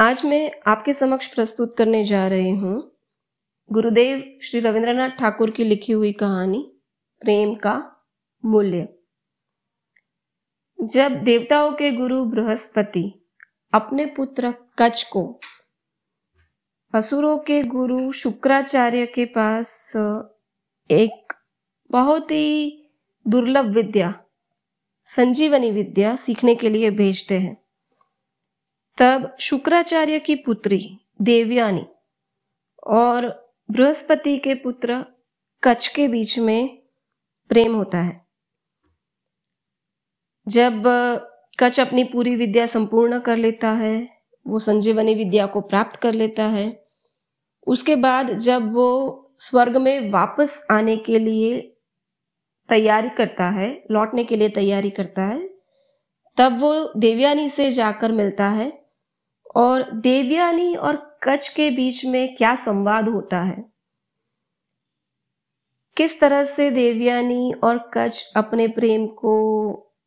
आज मैं आपके समक्ष प्रस्तुत करने जा रही हूँ गुरुदेव श्री रविंद्रनाथ ठाकुर की लिखी हुई कहानी प्रेम का मूल्य जब देवताओं के गुरु बृहस्पति अपने पुत्र कच को असुरों के गुरु शुक्राचार्य के पास एक बहुत ही दुर्लभ विद्या संजीवनी विद्या सीखने के लिए भेजते हैं तब शुक्राचार्य की पुत्री देवयानी और बृहस्पति के पुत्र कच्छ के बीच में प्रेम होता है जब कच्छ अपनी पूरी विद्या संपूर्ण कर लेता है वो संजीवनी विद्या को प्राप्त कर लेता है उसके बाद जब वो स्वर्ग में वापस आने के लिए तैयारी करता है लौटने के लिए तैयारी करता है तब वो देवयानी से जाकर मिलता है और देवयानी और कच्छ के बीच में क्या संवाद होता है किस तरह से देवयानी और कच्छ अपने प्रेम को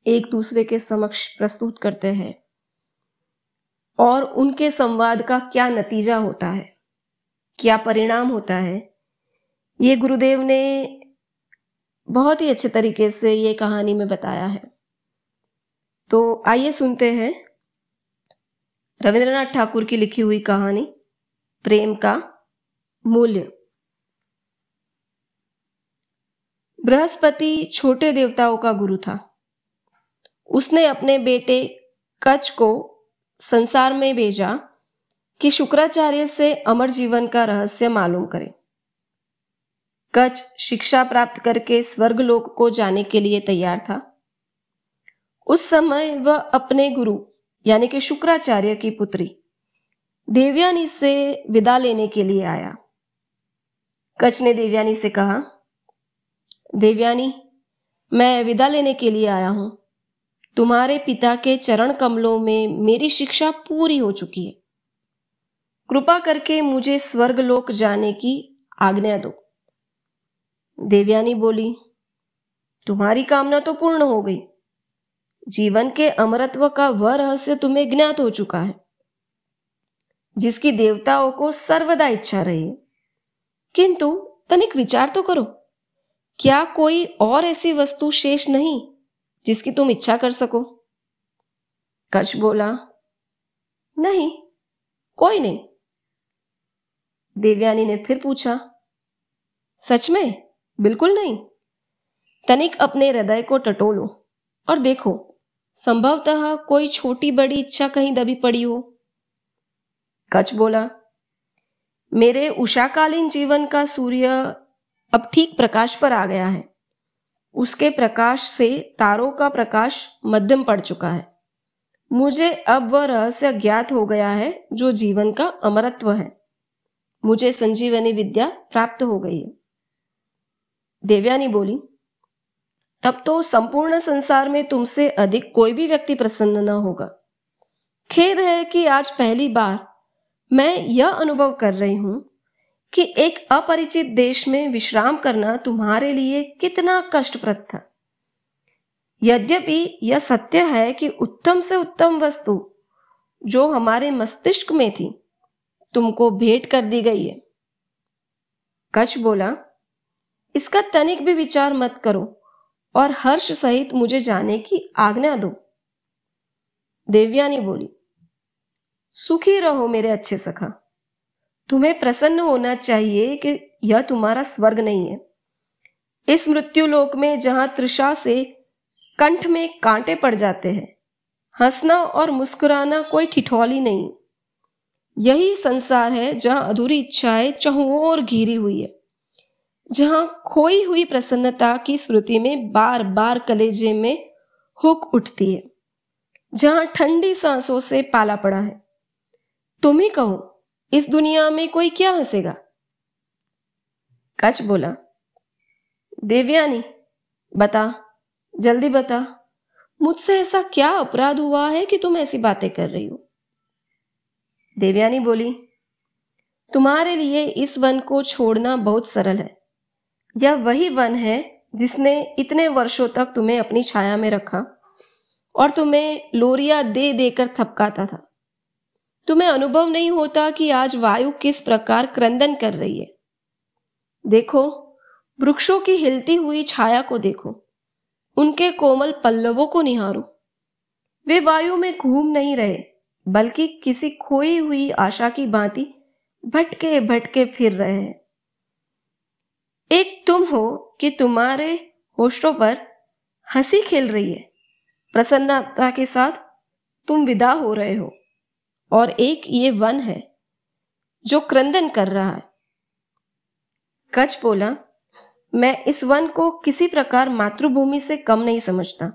एक दूसरे के समक्ष प्रस्तुत करते हैं और उनके संवाद का क्या नतीजा होता है क्या परिणाम होता है ये गुरुदेव ने बहुत ही अच्छे तरीके से ये कहानी में बताया है तो आइए सुनते हैं रविंद्रनाथ ठाकुर की लिखी हुई कहानी प्रेम का मूल्य बृहस्पति छोटे देवताओं का गुरु था उसने अपने बेटे कच को संसार में भेजा कि शुक्राचार्य से अमर जीवन का रहस्य मालूम करें कच शिक्षा प्राप्त करके स्वर्ग लोक को जाने के लिए तैयार था उस समय वह अपने गुरु यानी कि शुक्राचार्य की पुत्री देवयानी से विदा लेने के लिए आया कच्छ ने देवयानी से कहा देवयानी मैं विदा लेने के लिए आया हूं तुम्हारे पिता के चरण कमलों में मेरी शिक्षा पूरी हो चुकी है कृपा करके मुझे स्वर्ग लोक जाने की आज्ञा दो देवयानी बोली तुम्हारी कामना तो पूर्ण हो गई जीवन के अमरत्व का वह रहस्य तुम्हें ज्ञात हो चुका है जिसकी देवताओं को सर्वदा इच्छा रही है किंतु तनिक विचार तो करो क्या कोई और ऐसी वस्तु शेष नहीं जिसकी तुम इच्छा कर सको कच बोला नहीं कोई नहीं देवयानी ने फिर पूछा सच में बिल्कुल नहीं तनिक अपने हृदय को टटोलो और देखो संभवतः कोई छोटी बड़ी इच्छा कहीं दबी पड़ी हो कच बोला मेरे उषाकालीन जीवन का सूर्य अब ठीक प्रकाश पर आ गया है उसके प्रकाश से तारों का प्रकाश मध्यम पड़ चुका है मुझे अब वह रहस्य ज्ञात हो गया है जो जीवन का अमरत्व है मुझे संजीवनी विद्या प्राप्त हो गई है देवयानी बोली तब तो संपूर्ण संसार में तुमसे अधिक कोई भी व्यक्ति प्रसन्न न होगा खेद है कि आज पहली बार मैं यह अनुभव कर रही हूं कि एक अपरिचित देश में विश्राम करना तुम्हारे लिए कितना कष्टप्रद था यद्यपि यह सत्य है कि उत्तम से उत्तम वस्तु जो हमारे मस्तिष्क में थी तुमको भेंट कर दी गई है कच्छ बोला इसका तनिक भी विचार मत करो और हर्ष सहित मुझे जाने की आज्ञा दो देवयानी बोली सुखी रहो मेरे अच्छे सखा तुम्हें प्रसन्न होना चाहिए कि यह तुम्हारा स्वर्ग नहीं है इस मृत्युलोक में जहां तृषा से कंठ में कांटे पड़ जाते हैं हंसना और मुस्कुराना कोई ठिठौली नहीं यही संसार है जहां अधूरी इच्छाएं चहुओं और घिरी हुई है जहां खोई हुई प्रसन्नता की स्मृति में बार बार कलेजे में हुक उठती है जहां ठंडी सांसों से पाला पड़ा है तुम ही कहो इस दुनिया में कोई क्या हंसेगा कच बोला देवयानी बता जल्दी बता मुझसे ऐसा क्या अपराध हुआ है कि तुम ऐसी बातें कर रही हो देवयानी बोली तुम्हारे लिए इस वन को छोड़ना बहुत सरल है यह वही वन है जिसने इतने वर्षों तक तुम्हें अपनी छाया में रखा और तुम्हें लोरिया दे देकर थपकाता था तुम्हें अनुभव नहीं होता कि आज वायु किस प्रकार क्रंदन कर रही है देखो वृक्षों की हिलती हुई छाया को देखो उनके कोमल पल्लवों को निहारो वे वायु में घूम नहीं रहे बल्कि किसी खोई हुई आशा की भांति भटके भटके फिर रहे हैं एक तुम हो कि तुम्हारे होशों पर हंसी खेल रही है प्रसन्नता के साथ तुम विदा हो रहे हो और एक ये वन है जो क्रंदन कर रहा है कच बोला मैं इस वन को किसी प्रकार मातृभूमि से कम नहीं समझता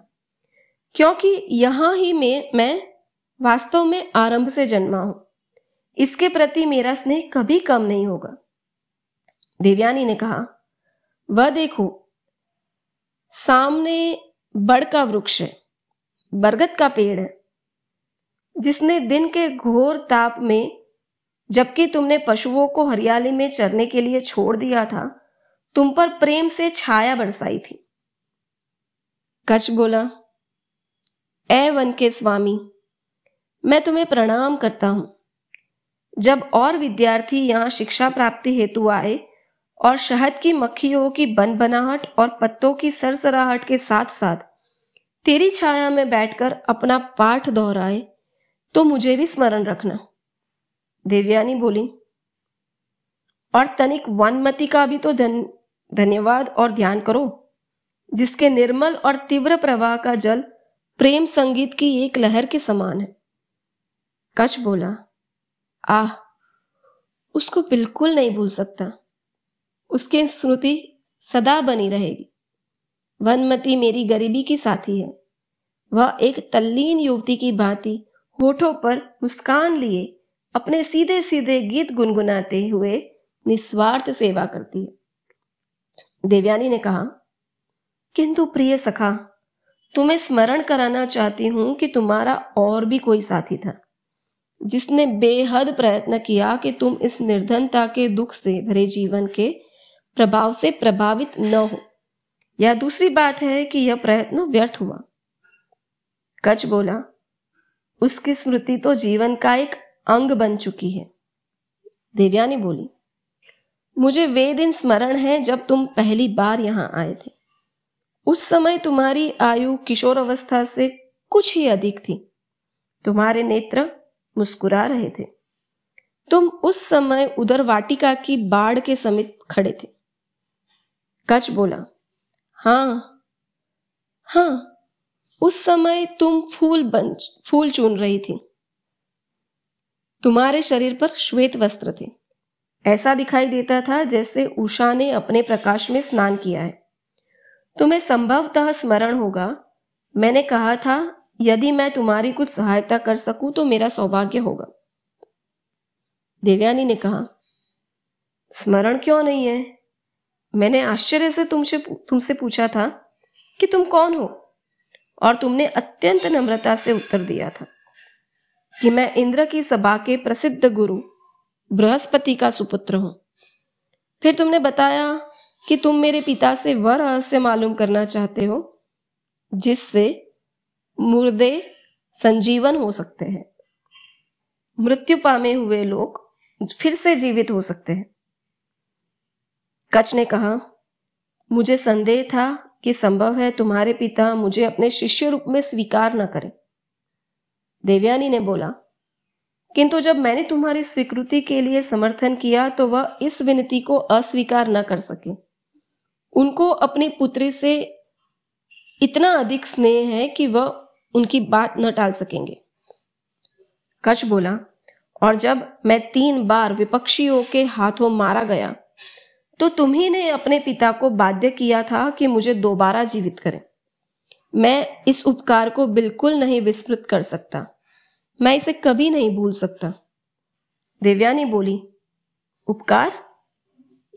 क्योंकि यहां ही में मैं वास्तव में आरंभ से जन्मा हूं इसके प्रति मेरा स्नेह कभी कम नहीं होगा देवयानी ने कहा वह देखो सामने बड़ का वृक्ष है बरगद का पेड़ है जिसने दिन के घोर ताप में जबकि तुमने पशुओं को हरियाली में चरने के लिए छोड़ दिया था तुम पर प्रेम से छाया बरसाई थी कच्छ बोला ए वन के स्वामी मैं तुम्हें प्रणाम करता हूं जब और विद्यार्थी यहां शिक्षा प्राप्ति हेतु आए और शहद की मक्खियों की बन बनाहट और पत्तों की सरसराहट के साथ साथ तेरी छाया में बैठकर अपना पाठ दोहराए तो मुझे भी स्मरण रखना देवयानी बोली और तनिक वनमति का भी तो धन धन्यवाद और ध्यान करो जिसके निर्मल और तीव्र प्रवाह का जल प्रेम संगीत की एक लहर के समान है कच बोला आह उसको बिल्कुल नहीं भूल सकता उसके स्मृति सदा बनी रहेगी वनमती मेरी गरीबी की साथी है वह एक तल्लीन युवती की भांति होठों पर मुस्कान लिए अपने सीधे सीधे गीत गुनगुनाते हुए निस्वार्थ सेवा करती है देवयानी ने कहा किंतु प्रिय सखा तुम्हें स्मरण कराना चाहती हूं कि तुम्हारा और भी कोई साथी था जिसने बेहद प्रयत्न किया कि तुम इस निर्धनता के दुख से भरे जीवन के प्रभाव से प्रभावित न हो या दूसरी बात है कि यह प्रयत्न व्यर्थ हुआ कच बोला उसकी स्मृति तो जीवन का एक अंग बन चुकी है देवयानी बोली मुझे वे दिन स्मरण है जब तुम पहली बार यहां आए थे उस समय तुम्हारी आयु किशोर अवस्था से कुछ ही अधिक थी तुम्हारे नेत्र मुस्कुरा रहे थे तुम उस समय उधर वाटिका की बाढ़ के समीप खड़े थे कच बोला हाँ हाँ उस समय तुम फूल बंज फूल चुन रही थी तुम्हारे शरीर पर श्वेत वस्त्र थे ऐसा दिखाई देता था जैसे उषा ने अपने प्रकाश में स्नान किया है तुम्हें संभवतः स्मरण होगा मैंने कहा था यदि मैं तुम्हारी कुछ सहायता कर सकूं तो मेरा सौभाग्य होगा देवयानी ने कहा स्मरण क्यों नहीं है मैंने आश्चर्य से तुमसे तुमसे पूछा था कि तुम कौन हो और तुमने अत्यंत नम्रता से उत्तर दिया था कि मैं इंद्र की सभा के प्रसिद्ध गुरु बृहस्पति का सुपुत्र हूं फिर तुमने बताया कि तुम मेरे पिता से वह रहस्य मालूम करना चाहते हो जिससे मुर्दे संजीवन हो सकते हैं मृत्यु पामे हुए लोग फिर से जीवित हो सकते हैं कच ने कहा मुझे संदेह था कि संभव है तुम्हारे पिता मुझे अपने शिष्य रूप में स्वीकार न करें देवयानी ने बोला किंतु जब मैंने तुम्हारी स्वीकृति के लिए समर्थन किया तो वह इस विनती को अस्वीकार न कर सके उनको अपनी पुत्री से इतना अधिक स्नेह है कि वह उनकी बात न टाल सकेंगे कच बोला और जब मैं तीन बार विपक्षियों के हाथों मारा गया तो तुम्ही ने अपने पिता को बाध्य किया था कि मुझे दोबारा जीवित करें मैं इस उपकार को बिल्कुल नहीं विस्मृत कर सकता मैं इसे कभी नहीं भूल सकता देवयानी बोली उपकार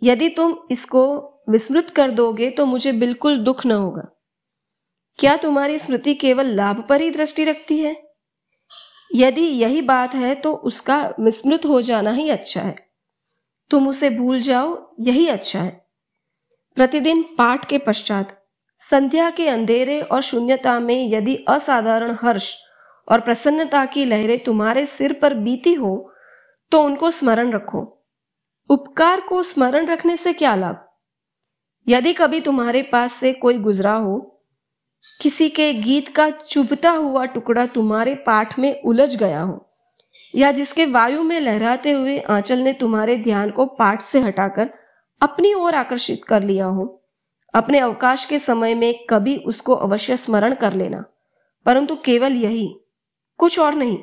यदि तुम इसको विस्मृत कर दोगे तो मुझे बिल्कुल दुख न होगा क्या तुम्हारी स्मृति केवल लाभ पर ही दृष्टि रखती है यदि यही बात है तो उसका विस्मृत हो जाना ही अच्छा है तुम उसे भूल जाओ यही अच्छा है प्रतिदिन पाठ के पश्चात संध्या के अंधेरे और शून्यता में यदि असाधारण हर्ष और प्रसन्नता की लहरें तुम्हारे सिर पर बीती हो तो उनको स्मरण रखो उपकार को स्मरण रखने से क्या लाभ यदि कभी तुम्हारे पास से कोई गुजरा हो किसी के गीत का चुभता हुआ टुकड़ा तुम्हारे पाठ में उलझ गया हो या जिसके वायु में लहराते हुए आंचल ने तुम्हारे ध्यान को पाठ से हटाकर अपनी ओर आकर्षित कर लिया हो अपने अवकाश के समय में कभी उसको अवश्य स्मरण कर लेना परंतु केवल यही कुछ और नहीं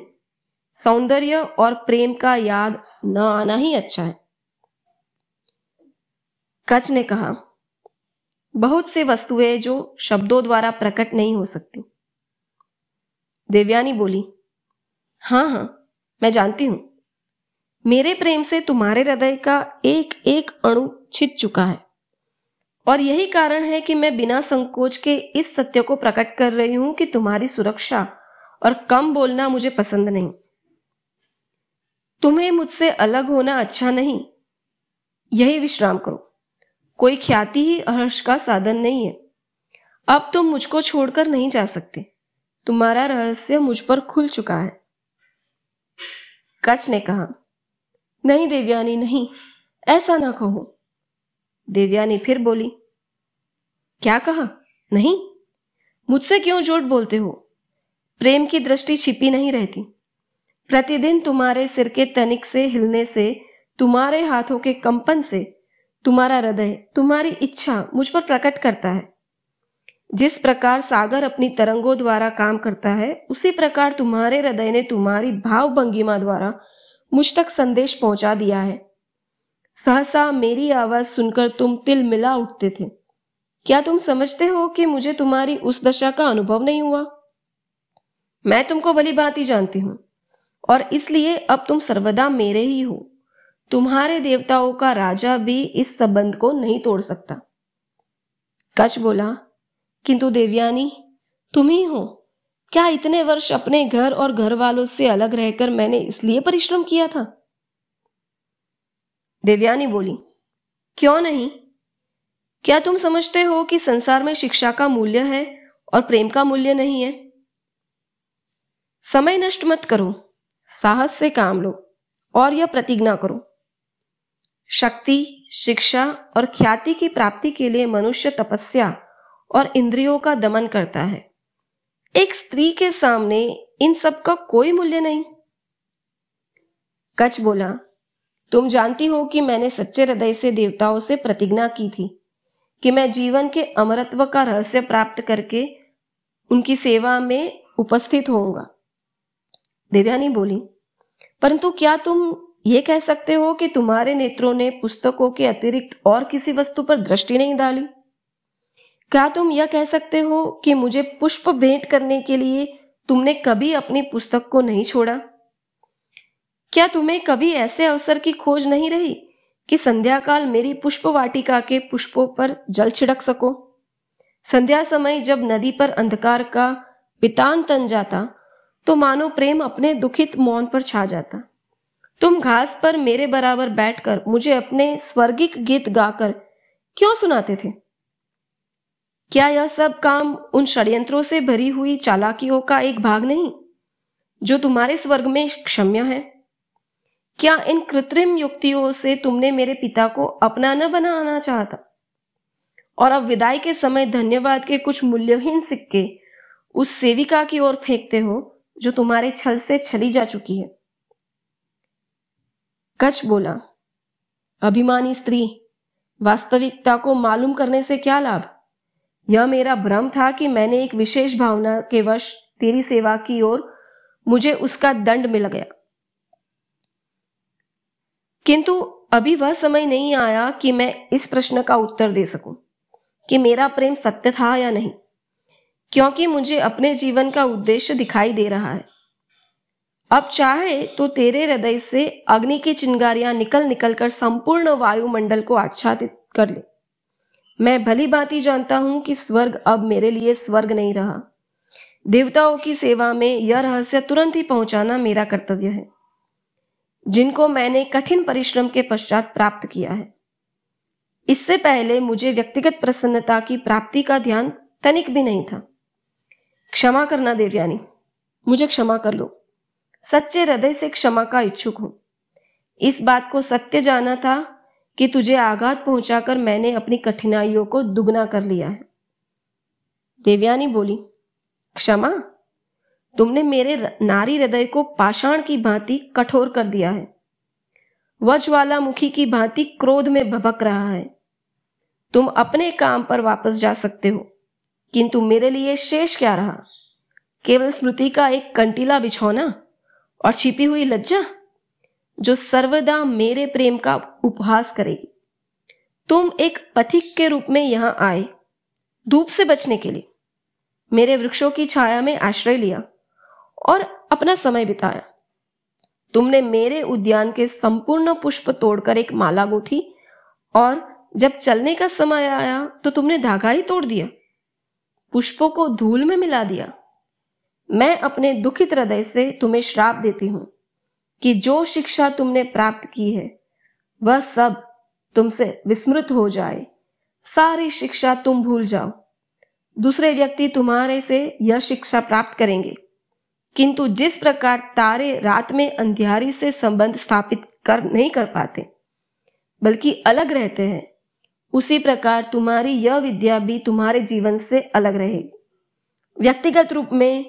सौंदर्य और प्रेम का याद न आना ही अच्छा है कच ने कहा बहुत से वस्तुएं जो शब्दों द्वारा प्रकट नहीं हो सकती देवयानी बोली हाँ हाँ मैं जानती हूं मेरे प्रेम से तुम्हारे हृदय का एक एक अणु छिट चुका है और यही कारण है कि मैं बिना संकोच के इस सत्य को प्रकट कर रही हूं कि तुम्हारी सुरक्षा और कम बोलना मुझे पसंद नहीं तुम्हें मुझसे अलग होना अच्छा नहीं यही विश्राम करो कोई ख्याति ही हर्ष का साधन नहीं है अब तुम मुझको छोड़कर नहीं जा सकते तुम्हारा रहस्य मुझ पर खुल चुका है कच्छ ने कहा नहीं देवयानी नहीं ऐसा ना कहो देवयानी फिर बोली क्या कहा नहीं मुझसे क्यों झूठ बोलते हो प्रेम की दृष्टि छिपी नहीं रहती प्रतिदिन तुम्हारे सिर के तनिक से हिलने से तुम्हारे हाथों के कंपन से तुम्हारा हृदय तुम्हारी इच्छा मुझ पर प्रकट करता है जिस प्रकार सागर अपनी तरंगों द्वारा काम करता है उसी प्रकार तुम्हारे हृदय ने तुम्हारी भाव भंगिमा द्वारा मुझ तक संदेश पहुंचा दिया है सहसा मेरी आवाज सुनकर तुम तिल मिला उठते थे क्या तुम समझते हो कि मुझे तुम्हारी उस दशा का अनुभव नहीं हुआ मैं तुमको भली ही जानती हूं और इसलिए अब तुम सर्वदा मेरे ही हो तुम्हारे देवताओं का राजा भी इस संबंध को नहीं तोड़ सकता कच बोला किंतु देवयानी तुम ही हो क्या इतने वर्ष अपने घर और घर वालों से अलग रहकर मैंने इसलिए परिश्रम किया था देवयानी बोली क्यों नहीं क्या तुम समझते हो कि संसार में शिक्षा का मूल्य है और प्रेम का मूल्य नहीं है समय नष्ट मत करो साहस से काम लो और यह प्रतिज्ञा करो शक्ति शिक्षा और ख्याति की प्राप्ति के लिए मनुष्य तपस्या और इंद्रियों का दमन करता है एक स्त्री के सामने इन सब का कोई मूल्य नहीं कच बोला तुम जानती हो कि मैंने सच्चे हृदय से देवताओं से प्रतिज्ञा की थी कि मैं जीवन के अमरत्व का रहस्य प्राप्त करके उनकी सेवा में उपस्थित होऊंगा देवयानी बोली परंतु क्या तुम ये कह सकते हो कि तुम्हारे नेत्रों ने पुस्तकों के अतिरिक्त और किसी वस्तु पर दृष्टि नहीं डाली क्या तुम यह कह सकते हो कि मुझे पुष्प भेंट करने के लिए तुमने कभी अपनी पुस्तक को नहीं छोड़ा क्या तुम्हें कभी ऐसे अवसर की खोज नहीं रही कि संध्याकाल मेरी पुष्प वाटिका के पुष्पों पर जल छिड़क सको संध्या समय जब नदी पर अंधकार का पितान तन जाता तो मानो प्रेम अपने दुखित मौन पर छा जाता तुम घास पर मेरे बराबर बैठकर मुझे अपने स्वर्गिक गीत गाकर क्यों सुनाते थे क्या यह सब काम उन षड्यंत्रों से भरी हुई चालाकियों का एक भाग नहीं जो तुम्हारे स्वर्ग में क्षम्य है क्या इन कृत्रिम युक्तियों से तुमने मेरे पिता को अपना न बनाना चाहता और अब विदाई के समय धन्यवाद के कुछ मूल्यहीन सिक्के उस सेविका की ओर फेंकते हो जो तुम्हारे छल से छली जा चुकी है कच बोला अभिमानी स्त्री वास्तविकता को मालूम करने से क्या लाभ यह मेरा भ्रम था कि मैंने एक विशेष भावना के वश तेरी सेवा की ओर मुझे उसका दंड मिल गया किंतु अभी वह समय नहीं आया कि मैं इस प्रश्न का उत्तर दे सकूं कि मेरा प्रेम सत्य था या नहीं क्योंकि मुझे अपने जीवन का उद्देश्य दिखाई दे रहा है अब चाहे तो तेरे हृदय से अग्नि की चिंगारियां निकल निकल कर संपूर्ण वायुमंडल को आच्छादित कर ले मैं भली बात ही जानता हूं कि स्वर्ग अब मेरे लिए स्वर्ग नहीं रहा देवताओं की सेवा में यह रहस्य तुरंत ही पहुंचाना मेरा कर्तव्य है जिनको मैंने कठिन परिश्रम के पश्चात प्राप्त किया है इससे पहले मुझे व्यक्तिगत प्रसन्नता की प्राप्ति का ध्यान तनिक भी नहीं था क्षमा करना देवयानी मुझे क्षमा कर दो सच्चे हृदय से क्षमा का इच्छुक हूं इस बात को सत्य जाना था कि तुझे आघात पहुंचाकर मैंने अपनी कठिनाइयों को दुगना कर लिया है देवयानी बोली क्षमा तुमने मेरे नारी हृदय को पाषाण की भांति कठोर कर दिया है मुखी की भांति क्रोध में भबक रहा है तुम अपने काम पर वापस जा सकते हो किंतु मेरे लिए शेष क्या रहा केवल स्मृति का एक कंटीला बिछौना और छिपी हुई लज्जा जो सर्वदा मेरे प्रेम का उपहास करेगी तुम एक पथिक के रूप में यहां आए धूप से बचने के लिए मेरे वृक्षों की छाया में आश्रय लिया और अपना समय बिताया तुमने मेरे उद्यान के संपूर्ण पुष्प तोड़कर एक माला गोथी और जब चलने का समय आया तो तुमने धागा ही तोड़ दिया पुष्पों को धूल में मिला दिया मैं अपने दुखित हृदय से तुम्हें श्राप देती हूं कि जो शिक्षा तुमने प्राप्त की है वह सब तुमसे विस्मृत हो जाए सारी शिक्षा तुम भूल जाओ दूसरे व्यक्ति तुम्हारे से यह शिक्षा प्राप्त करेंगे किंतु जिस प्रकार तारे रात में अंधियारी से संबंध स्थापित कर नहीं कर पाते बल्कि अलग रहते हैं उसी प्रकार तुम्हारी यह विद्या भी तुम्हारे जीवन से अलग रहेगी व्यक्तिगत रूप में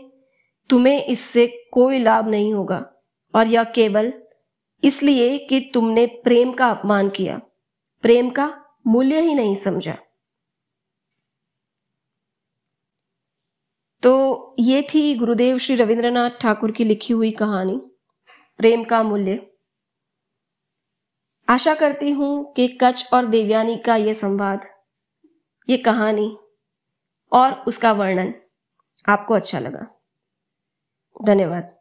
तुम्हें इससे कोई लाभ नहीं होगा और यह केवल इसलिए कि तुमने प्रेम का अपमान किया प्रेम का मूल्य ही नहीं समझा तो ये थी गुरुदेव श्री रविंद्रनाथ ठाकुर की लिखी हुई कहानी प्रेम का मूल्य आशा करती हूं कि कच्छ और देवयानी का यह संवाद ये कहानी और उसका वर्णन आपको अच्छा लगा धन्यवाद